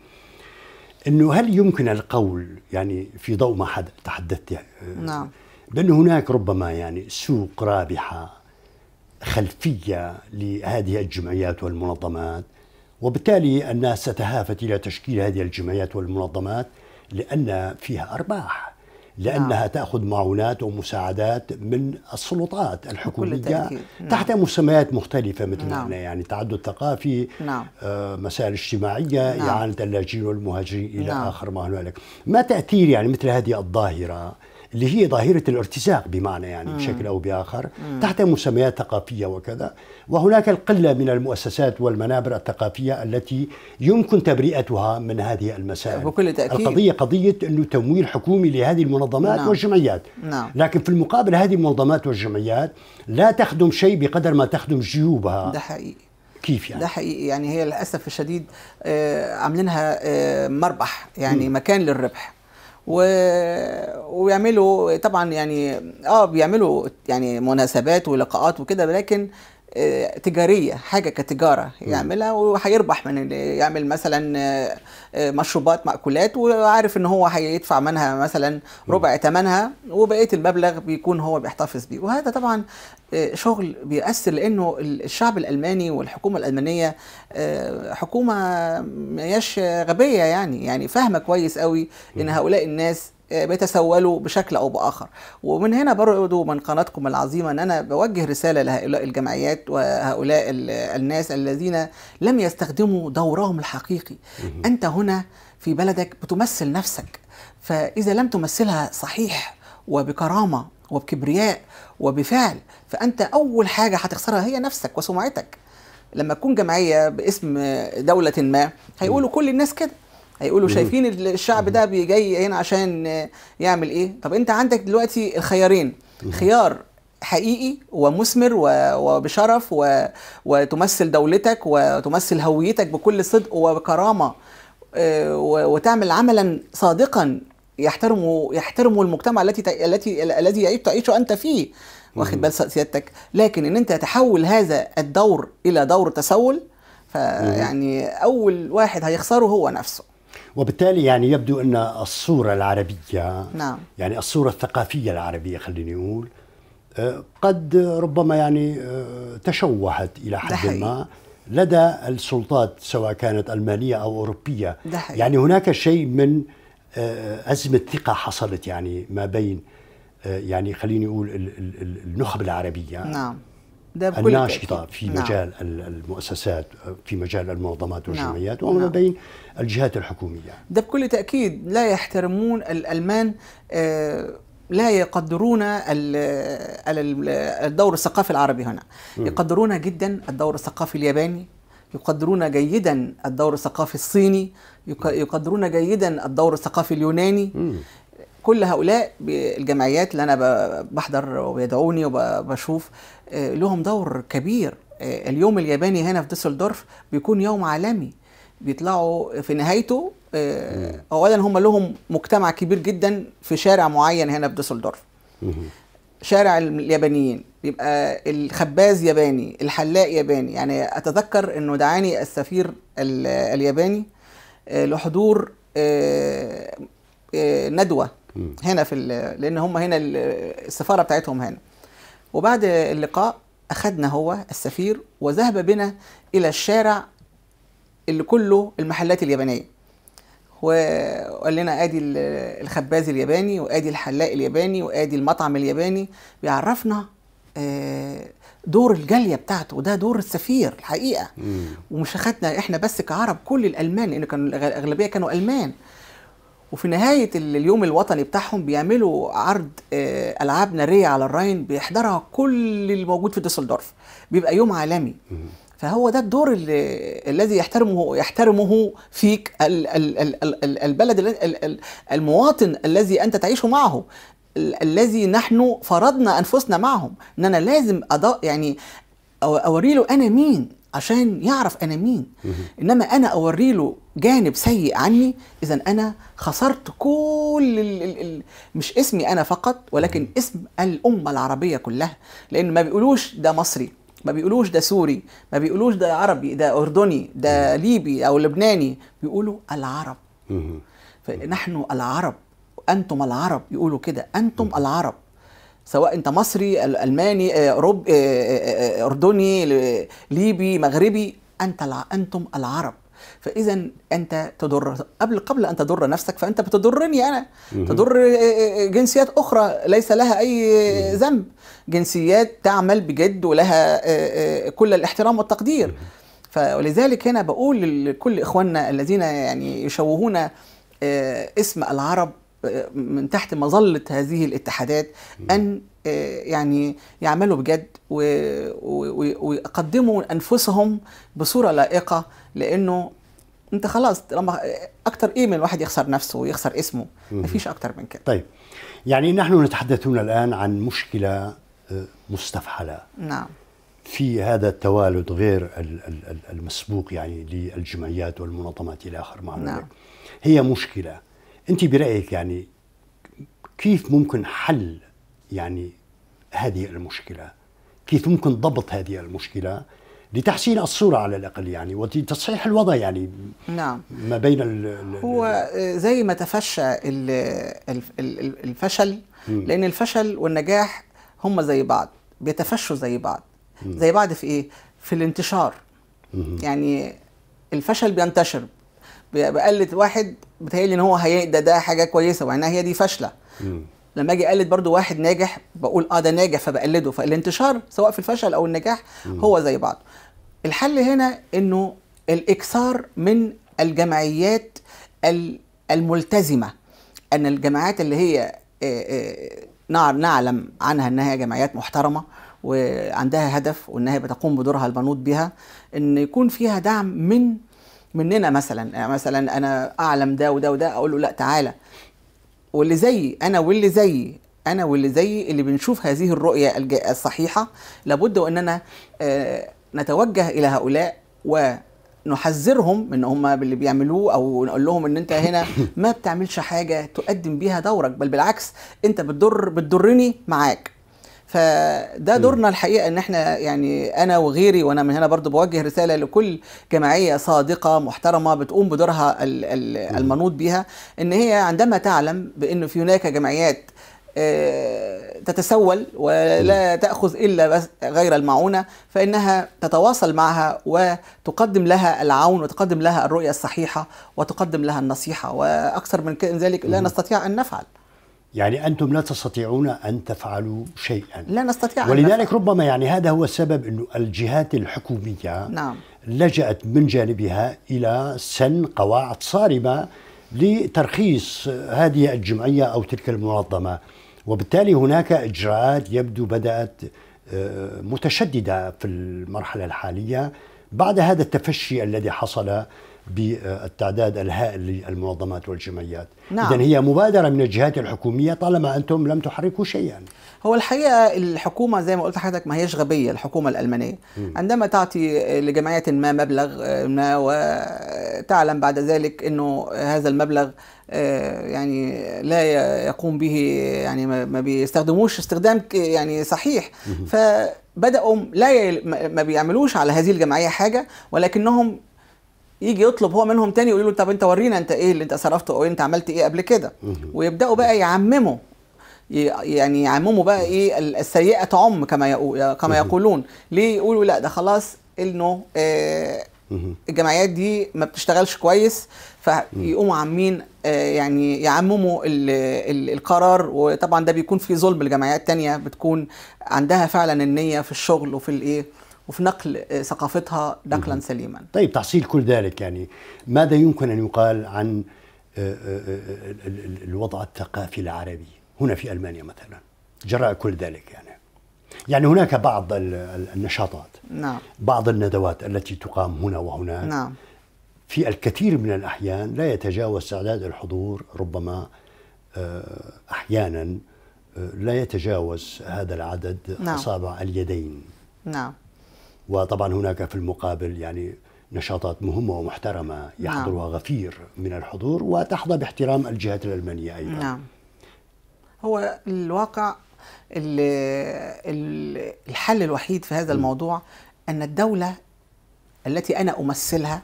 انه هل يمكن القول يعني في ضوء ما حد تحدثت يعني نعم بان هناك ربما يعني سوق رابحة خلفية لهذه الجمعيات والمنظمات وبالتالي الناس تتهافت إلى تشكيل هذه الجمعيات والمنظمات لأن فيها أرباح لأنها نعم. تأخذ معونات ومساعدات من السلطات الحكومية نعم. تحت مسميات مختلفة مثل نعم. يعني تعدد ثقافي نعم. آه مسائل اجتماعية نعم. إعانة اللاجئين والمهاجرين إلى نعم. آخر ما هنالك ما تأثير يعني مثل هذه الظاهرة اللي هي ظاهرة الارتزاق بمعنى يعني مم. بشكل أو بآخر مم. تحت مسميات ثقافية وكذا وهناك القلة من المؤسسات والمنابر الثقافية التي يمكن تبرئتها من هذه المسائل بكل تأكيد. القضية قضية أنه تمويل حكومي لهذه المنظمات نعم. والجمعيات نعم. لكن في المقابل هذه المنظمات والجمعيات لا تخدم شيء بقدر ما تخدم جيوبها ده حقيقي كيف يعني؟ ده حقيقي يعني هي للاسف الشديد آه، عاملينها آه، مربح يعني مكان للربح و... ويعملوا طبعا يعني اه بيعملوا يعني مناسبات ولقاءات وكده لكن تجاريه حاجه كتجاره يعملها وهيربح من اللي يعمل مثلا آه، آه، مشروبات مأكولات وعارف ان هو هيدفع منها مثلا ربع ثمنها وبقيه المبلغ بيكون هو بيحتفظ بيه وهذا طبعا آه، شغل بيأثر لانه الشعب الالماني والحكومه الالمانيه حكومه مش غبيه يعني يعني فاهمه كويس قوي ان هؤلاء الناس آه، بيتسولوا بشكل او باخر ومن هنا برضو من قناتكم العظيمه ان انا بوجه رساله لهؤلاء الجمعيات وهؤلاء الناس الذين لم يستخدموا دورهم الحقيقي انت هنا في بلدك بتمثل نفسك فاذا لم تمثلها صحيح وبكرامه وبكبرياء وبفعل فانت اول حاجه هتخسرها هي نفسك وسمعتك لما تكون جمعيه باسم دوله ما هيقولوا كل الناس كده هيقولوا شايفين الشعب ده جاي هنا عشان يعمل ايه طب انت عندك دلوقتي الخيارين خيار حقيقي ومثمر وبشرف وتمثل دولتك وتمثل هويتك بكل صدق وكرامه آه، وتعمل عملا صادقا يحترمه يحترمه المجتمع التي التي الذي تعيشه انت فيه واخد بال سيادتك لكن ان انت تحول هذا الدور الى دور تسول فيعني اول واحد هيخسره هو نفسه وبالتالي يعني يبدو أن الصورة العربية نعم. يعني الصورة الثقافية العربية خليني أقول آه، قد ربما يعني آه، تشوهت إلى حد ما لدى السلطات سواء كانت ألمانية أو أوروبية دحي. يعني هناك شيء من آه، أزمة ثقة حصلت يعني ما بين يعني خليني أقول النخب العربية نعم الناشطة تأكيد. في نعم. مجال المؤسسات في مجال المنظمات نعم. والجمعيات نعم. وما نعم. بين الجهات الحكومية ده بكل تأكيد لا يحترمون الألمان آه، لا يقدرون الدور الثقافي العربي هنا يقدرون جدا الدور الثقافي الياباني يقدرون جيدا الدور الثقافي الصيني يقدرون جيدا الدور الثقافي اليوناني م. كل هؤلاء الجمعيات اللي انا بحضر وبيدعوني وبشوف آه، لهم دور كبير آه، اليوم الياباني هنا في ديسلدورف بيكون يوم عالمي بيطلعوا في نهايته آه، اولا هم لهم مجتمع كبير جدا في شارع معين هنا في ديسلدورف شارع اليابانيين يبقى الخباز ياباني الحلاق ياباني يعني اتذكر انه دعاني السفير الياباني لحضور ندوه هنا في لان هم هنا السفاره بتاعتهم هنا وبعد اللقاء اخذنا هو السفير وذهب بنا الى الشارع اللي كله المحلات اليابانيه وقال لنا ادي الخباز الياباني وادي الحلاق الياباني وادي المطعم الياباني بيعرفنا آه، دور الجاليه بتاعته وده دور السفير الحقيقه مم. ومش اخدنا احنا بس كعرب كل الالمان لان كانوا الاغلبيه كانوا المان وفي نهاية اليوم الوطني بتاعهم بيعملوا عرض آه، ألعاب نارية على الراين بيحضرها كل الموجود في ديسلدورف بيبقى يوم عالمي فهو ده الدور الذي يحترمه يحترمه فيك الـ الـ الـ البلد المواطن الذي انت تعيش معه الذي نحن فرضنا انفسنا معهم ان انا لازم أضاء يعني اوري له انا مين عشان يعرف انا مين انما انا اوري له جانب سيء عني اذا انا خسرت كل الـ الـ الـ مش اسمي انا فقط ولكن اسم الامه العربيه كلها لان ما بيقولوش ده مصري ما بيقولوش ده سوري ما بيقولوش ده عربي ده اردني ده ليبي او لبناني بيقولوا العرب فنحن العرب انتم العرب يقولوا كده انتم العرب سواء انت مصري الماني آه، أوروب... آه، آه، اردني ليبي مغربي انت انتم العرب فاذا انت تضر قبل قبل ان تضر نفسك فانت بتضرني انا تضر جنسيات اخرى ليس لها اي ذنب جنسيات تعمل بجد ولها كل الاحترام والتقدير فلذلك هنا بقول لكل اخواننا الذين يعني يشوهون اسم العرب من تحت مظله هذه الاتحادات ان آه، يعني يعملوا بجد ويقدموا انفسهم بصوره لائقه لانه انت خلاص لما آه، اكتر ايه من الواحد يخسر نفسه ويخسر اسمه مفيش اكتر من كده طيب يعني نحن نتحدثون الان عن مشكله آه، مستفحله نعم في هذا التوالد غير المسبوق يعني للجمعيات والمنظمات الى اخر مع نعم. هي مشكله انت برايك يعني كيف ممكن حل يعني هذه المشكله كيف ممكن ضبط هذه المشكله لتحسين الصورة على الأقل يعني وتصحيح الوضع يعني نعم ما بين الـ هو زي ما تفشى الـ الـ الفشل م. لأن الفشل والنجاح هم زي بعض بيتفشوا زي بعض م. زي بعض في إيه؟ في الانتشار م. يعني الفشل بينتشر بقلة واحد بتهيألي ان هو هي ده ده حاجه كويسه وبعدين هي دي فاشله لما اجي اقلد برضو واحد ناجح بقول اه ده ناجح فبقلده فالانتشار سواء في الفشل او النجاح مم. هو زي بعض الحل هنا انه الاكثار من الجمعيات الملتزمه ان الجماعات اللي هي نعلم عنها انها جمعيات محترمه وعندها هدف وانها بتقوم بدورها البنوط بها ان يكون فيها دعم من مننا مثلا يعني مثلا انا اعلم ده وده وده اقول له لا تعالى واللي زيي انا واللي زيي انا واللي زيي اللي بنشوف هذه الرؤيه الصحيحه لابد واننا آه، نتوجه الى هؤلاء ونحذرهم من هم اللي بيعملوه او نقول لهم ان انت هنا ما بتعملش حاجه تقدم بيها دورك بل بالعكس انت بتضر بتضرني معاك فده دورنا الحقيقه ان احنا يعني انا وغيري وانا من هنا برضو بوجه رساله لكل جمعيه صادقه محترمه بتقوم بدورها المنوط بيها ان هي عندما تعلم بانه في هناك جمعيات آه، تتسول ولا تأخذ إلا بس غير المعونة فإنها تتواصل معها وتقدم لها العون وتقدم لها الرؤية الصحيحة وتقدم لها النصيحة وأكثر من ذلك لا نستطيع أن نفعل يعني أنتم لا تستطيعون أن تفعلوا شيئا لا نستطيع ولذلك ربما يعني هذا هو السبب أن الجهات الحكومية نعم. لجأت من جانبها إلى سن قواعد صارمة لترخيص هذه الجمعية أو تلك المنظمة وبالتالي هناك إجراءات يبدو بدأت آه، متشددة في المرحلة الحالية بعد هذا التفشي الذي حصل بالتعداد الهائل للمنظمات والجمعيات نعم. إذا هي مبادرة من الجهات الحكومية طالما أنتم لم تحركوا شيئا هو الحقيقة الحكومة زي ما قلت حضرتك ما هيش غبية الحكومة الألمانية م. عندما تعطي لجمعية ما مبلغ ما وتعلم بعد ذلك أنه هذا المبلغ آه، يعني لا يقوم به يعني ما بيستخدموش استخدام يعني صحيح فبدأوا لا ما بيعملوش على هذه الجمعيه حاجه ولكنهم يجي يطلب هو منهم تاني يقول له طب انت ورينا انت ايه اللي انت صرفته او انت عملت ايه قبل كده ويبداوا بقى يعمموا يعني يعمموا بقى ايه السيئه تعم كما كما يقولون ليه يقولوا لا ده خلاص انه آه، الجمعيات دي ما بتشتغلش كويس فيقوموا عامين آه، يعني يعمموا القرار وطبعا ده بيكون في ظلم الجمعيات التانية بتكون عندها فعلا النية في الشغل وفي الايه وفي نقل ثقافتها نقلا سليما طيب تحصيل كل ذلك يعني ماذا يمكن أن يقال عن آه، آه، آه، الوضع الثقافي العربي هنا في ألمانيا مثلا جراء كل ذلك يعني يعني هناك بعض النشاطات نعم. بعض الندوات التي تقام هنا وهناك نعم. في الكثير من الأحيان لا يتجاوز تعداد الحضور ربما أحيانا لا يتجاوز هذا العدد نعم. أصابع اليدين نعم وطبعا هناك في المقابل يعني نشاطات مهمة ومحترمة نعم. يحضرها نعم. غفير من الحضور وتحظى باحترام الجهات الألمانية أيضا نعم. هو الواقع الحل الوحيد في هذا الموضوع أن الدولة التي أنا أمثلها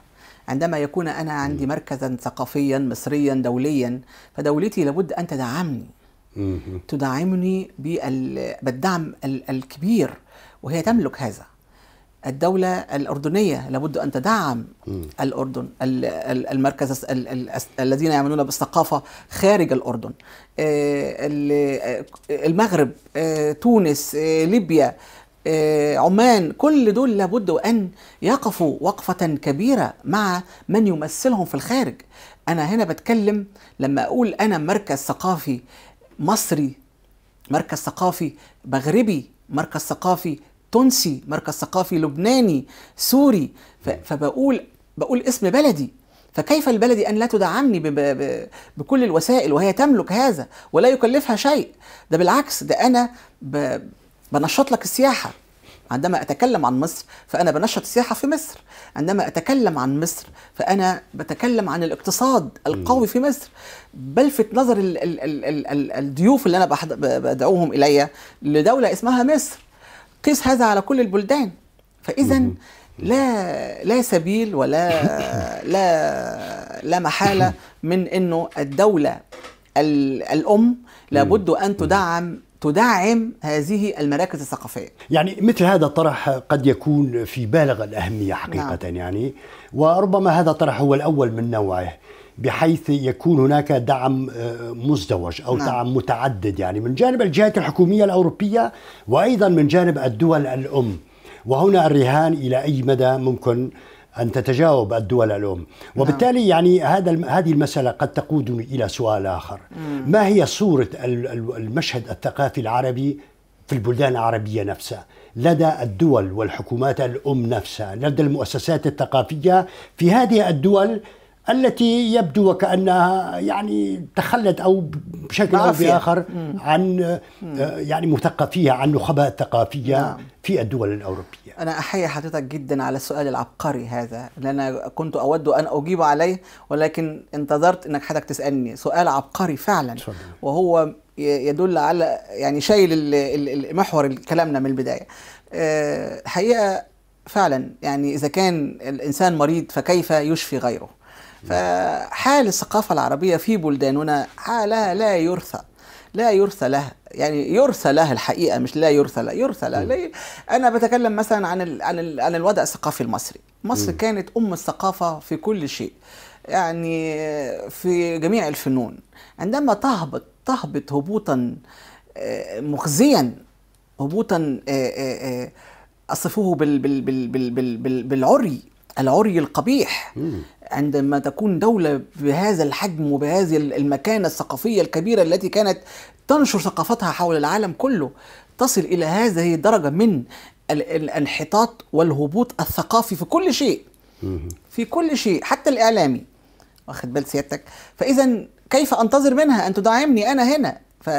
عندما يكون أنا عندي مركزا ثقافيا مصريا دوليا فدولتي لابد أن تدعمني تدعمني بالدعم الكبير وهي تملك هذا الدولة الأردنية لابد أن تدعم م. الأردن المركز الذين يعملون بالثقافة خارج الأردن آه، آه، المغرب آه، تونس ليبيا عمان كل دول لابد أن يقفوا وقفة كبيرة مع من يمثلهم في الخارج أنا هنا بتكلم لما أقول أنا مركز ثقافي مصري مركز ثقافي مغربي مركز ثقافي تونسي مركز ثقافي لبناني سوري فبقول بقول اسم بلدي فكيف البلد أن لا تدعمني بكل الوسائل وهي تملك هذا ولا يكلفها شيء ده بالعكس ده أنا بنشط لك السياحة عندما أتكلم عن مصر فأنا بنشط السياحة في مصر عندما أتكلم عن مصر فأنا بتكلم عن الاقتصاد القوي في مصر بلفت نظر الضيوف اللي أنا بدعوهم إلي لدولة اسمها مصر قيس هذا على كل البلدان فاذا لا لا سبيل ولا لا لا محاله من انه الدوله الام لابد ان تدعم تدعم هذه المراكز الثقافية يعني مثل هذا الطرح قد يكون في بالغ الأهمية حقيقة نعم. يعني وربما هذا الطرح هو الأول من نوعه بحيث يكون هناك دعم آه، مزدوج او نعم. دعم متعدد يعني من جانب الجهات الحكوميه الاوروبيه وايضا من جانب الدول الام وهنا الرهان الى اي مدى ممكن ان تتجاوب الدول الام نعم. وبالتالي يعني هذا هذه المساله قد تقودني الى سؤال اخر ما هي صوره المشهد الثقافي العربي في البلدان العربيه نفسها لدى الدول والحكومات الام نفسها لدى المؤسسات الثقافيه في هذه الدول التي يبدو وكانها يعني تخلت او بشكل او باخر عن آه، يعني مثقفيها عن نخباء ثقافيه نعم. في الدول الاوروبيه. انا احيي حضرتك جدا على السؤال العبقري هذا لان انا كنت اود ان اجيب عليه ولكن انتظرت انك حضرتك تسالني سؤال عبقري فعلا وهو يدل على يعني شايل محور كلامنا من البدايه. آه، الحقيقه فعلا يعني اذا كان الانسان مريض فكيف يشفي غيره؟ فحال الثقافة العربية في بلداننا حالها لا يرثى لا يرثى لها يعني يرثى لها الحقيقه مش لا يرثى لها يرثى لها ليه؟ انا بتكلم مثلا عن الـ عن الـ عن الوضع الثقافي المصري مصر م. كانت ام الثقافه في كل شيء يعني في جميع الفنون عندما تهبط تهبط هبوطا آه، مخزيا هبوطا آه، آه، اصفوه بالعري العري القبيح عندما تكون دولة بهذا الحجم وبهذه المكانة الثقافية الكبيرة التي كانت تنشر ثقافتها حول العالم كله تصل إلى هذه الدرجة من الانحطاط والهبوط الثقافي في كل شيء في كل شيء حتى الإعلامي واخد بال سيادتك فإذا كيف أنتظر منها أن تدعمني أنا هنا ف...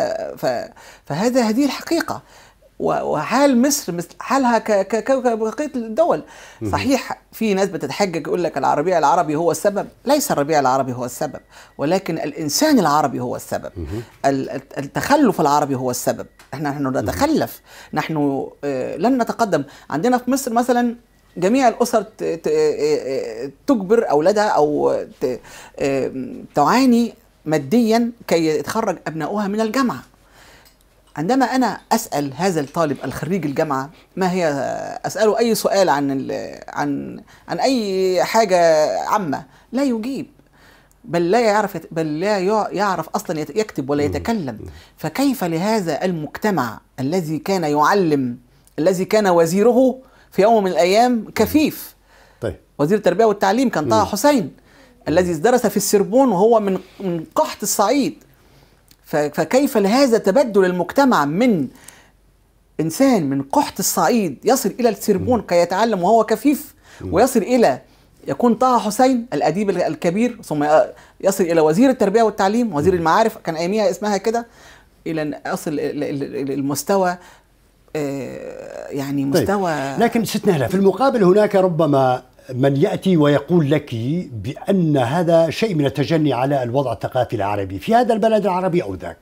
ف... فهذا هذه الحقيقة وحال مصر مثل حالها كبقيه الدول صحيح في ناس بتتحجج يقول لك الربيع العربي هو السبب ليس الربيع العربي هو السبب ولكن الانسان العربي هو السبب التخلف العربي هو السبب احنا نحن نتخلف آه، نحن لن نتقدم عندنا في مصر مثلا جميع الاسر آه، آه، تجبر اولادها او تعاني ماديا كي يتخرج أبناؤها من الجامعه عندما انا اسال هذا الطالب الخريج الجامعه ما هي اساله اي سؤال عن عن عن اي حاجه عامه لا يجيب بل لا يعرف بل لا يعرف اصلا يكتب ولا يتكلم فكيف لهذا المجتمع الذي كان يعلم الذي كان وزيره في يوم من الايام كفيف طيب وزير التربيه والتعليم كان طه حسين الذي درس في السربون وهو من من قحط الصعيد فكيف لهذا تبدل المجتمع من انسان من قحط الصعيد يصل الى السربون كي يتعلم وهو كفيف ويصل الى يكون طه حسين الاديب الكبير ثم يصل الى وزير التربيه والتعليم وزير المعارف كان اياميها اسمها كده الى ان اصل المستوى آه، يعني طيب. مستوى طيب. لكن ستنا في المقابل هناك ربما من ياتي ويقول لك بان هذا شيء من التجني على الوضع الثقافي العربي في هذا البلد العربي او ذاك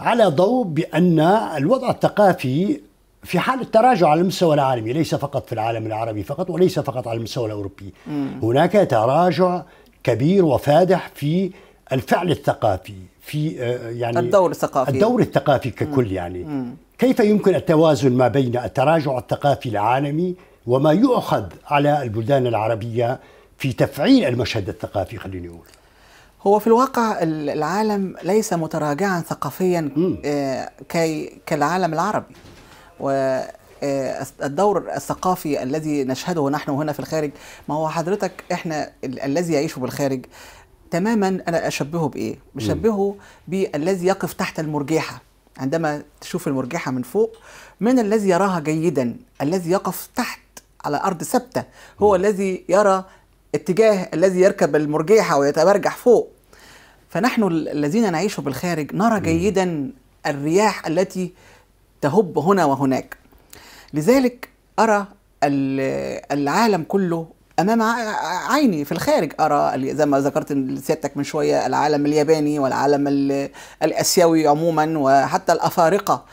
على ضوء بان الوضع الثقافي في حالة تراجع على المستوى العالمي ليس فقط في العالم العربي فقط وليس فقط على المستوى الأوروبي هناك تراجع كبير وفادح في الفعل الثقافي في آه، يعني الدور الثقافي الدور الثقافي ككل يعني كيف يمكن التوازن ما بين التراجع الثقافي العالمي وما يؤخذ على البلدان العربية في تفعيل المشهد الثقافي خليني أقول هو في الواقع العالم ليس متراجعا ثقافيا آه، كي كالعالم العربي و آه، الدور الثقافي الذي نشهده نحن هنا في الخارج ما هو حضرتك احنا الذي يعيش بالخارج تماما انا اشبهه بايه بشبهه بالذي يقف تحت المرجحه عندما تشوف المرجحه من فوق من الذي يراها جيدا الذي يقف تحت على أرض ثابتة هو م. الذي يرى اتجاه الذي يركب المرجحة ويتبرجح فوق فنحن الذين نعيش بالخارج نرى جيدا الرياح التي تهب هنا وهناك لذلك أرى العالم كله امام عيني في الخارج ارى زي ما ذكرت سيادتك من شويه العالم الياباني والعالم الاسيوي عموما وحتى الافارقه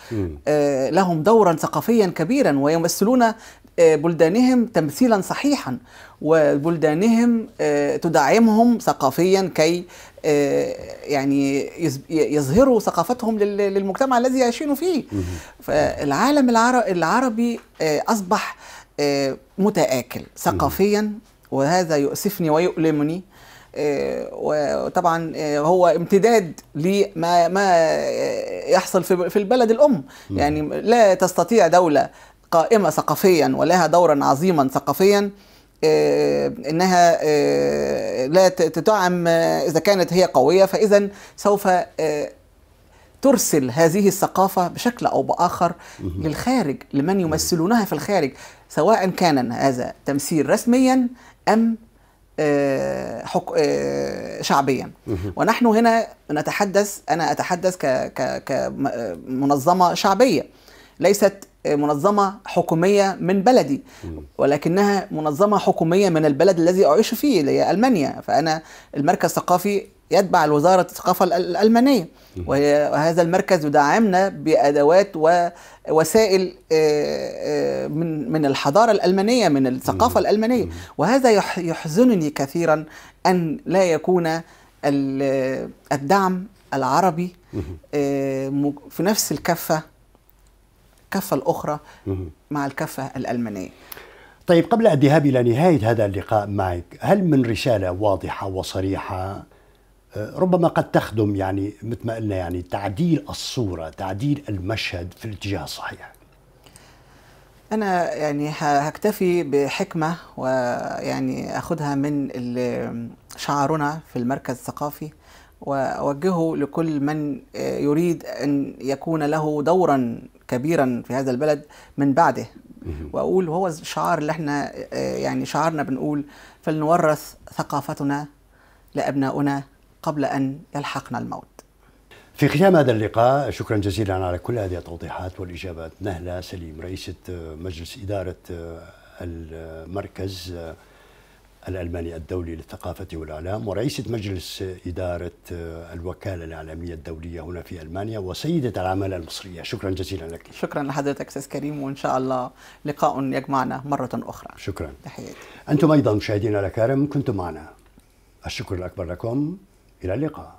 آه، لهم دورا ثقافيا كبيرا ويمثلون آه، بلدانهم تمثيلا صحيحا وبلدانهم آه، تدعمهم ثقافيا كي يعني يظهروا ثقافتهم للمجتمع الذي يعيشون فيه فالعالم العربي اصبح آه، متآكل ثقافيا وهذا يؤسفني ويؤلمني آه، وطبعا آه، هو امتداد لما ما يحصل في البلد الام يعني لا تستطيع دوله قائمه ثقافيا ولها دورا عظيما ثقافيا انها لا تدعم اذا كانت هي قويه فاذا سوف ترسل هذه الثقافة بشكل أو بآخر للخارج لمن يمثلونها في الخارج سواء كان هذا تمثيل رسميا أم آه، حك... آه، شعبيا ونحن هنا نتحدث أنا أتحدث ك... ك... كمنظمة شعبية ليست منظمة حكومية من بلدي ولكنها منظمة حكومية من البلد الذي أعيش فيه اللي هي ألمانيا فأنا المركز الثقافي يتبع الوزارة الثقافة الألمانية وهذا المركز يدعمنا بأدوات ووسائل آه، آه، من من الحضارة الألمانية من الثقافة الألمانية وهذا يحزنني كثيرا أن لا يكون الدعم العربي آه، في نفس الكفة الكفة الأخرى مع الكفة الألمانية طيب قبل الذهاب إلى نهاية هذا اللقاء معك هل من رسالة واضحة وصريحة ربما قد تخدم يعني مثل ما قلنا يعني تعديل الصوره تعديل المشهد في الاتجاه الصحيح انا يعني هكتفي بحكمه ويعني اخذها من شعارنا في المركز الثقافي واوجهه لكل من يريد ان يكون له دورا كبيرا في هذا البلد من بعده واقول هو الشعار اللي احنا آه، يعني شعارنا بنقول فلنورث ثقافتنا لابنائنا قبل أن يلحقنا الموت في ختام هذا اللقاء شكرا جزيلا على كل هذه التوضيحات والإجابات نهلة سليم رئيسة آه، مجلس إدارة آه، المركز آه، الألماني الدولي للثقافة والإعلام ورئيسة مجلس إدارة الوكالة الإعلامية الدولية هنا في ألمانيا وسيدة العمالة المصرية شكرا جزيلا لك شكرا لحضرتك أستاذ كريم وإن شاء الله لقاء يجمعنا مرة أخرى شكرا تحياتي أنتم أيضا مشاهدينا الأكارم كنتم معنا الشكر الأكبر لكم إلى اللقاء